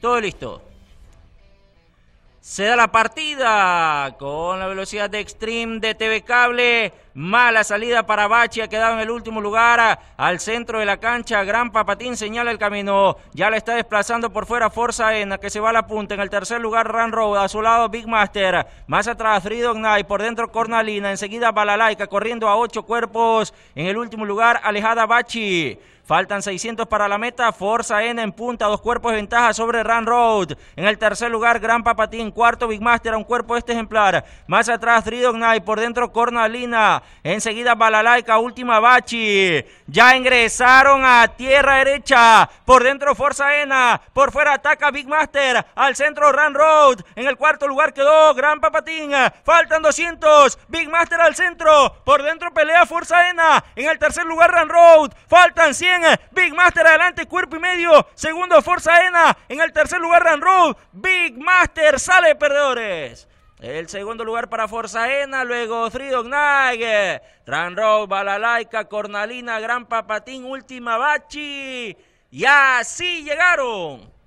Todo listo. Se da la partida con la velocidad de Extreme de TV Cable. Mala salida para Bachi, ha quedado en el último lugar al centro de la cancha. Gran Papatín señala el camino. Ya la está desplazando por fuera Forza en que se va a la punta. En el tercer lugar Run Road, a su lado Big Master. Más atrás Freedom Knight, por dentro Cornalina. Enseguida Balalaika corriendo a ocho cuerpos. En el último lugar Alejada Bachi. Faltan 600 para la meta. Forza Ena en punta, dos cuerpos de ventaja sobre Run Road. En el tercer lugar, Gran Papatín. Cuarto, Big Master, a un cuerpo este ejemplar. Más atrás, Dridog Knight. Por dentro, Cornalina. Enseguida, Balalaika. Última, Bachi. Ya ingresaron a tierra derecha. Por dentro, Forza Ena. Por fuera, ataca Big Master. Al centro, Run Road. En el cuarto lugar quedó Gran Papatín. Faltan 200. Big Master al centro. Por dentro, pelea Forza Ena. En el tercer lugar, Run Road. Faltan 100. Eh, Big Master adelante, cuerpo y medio. Segundo, Forza Ena. En el tercer lugar, Run Road. Big Master sale perdedores. El segundo lugar para Forza Ena, luego Night eh, Run Road Balalaika, Cornalina, Gran Papatín, Última Bachi. Y así llegaron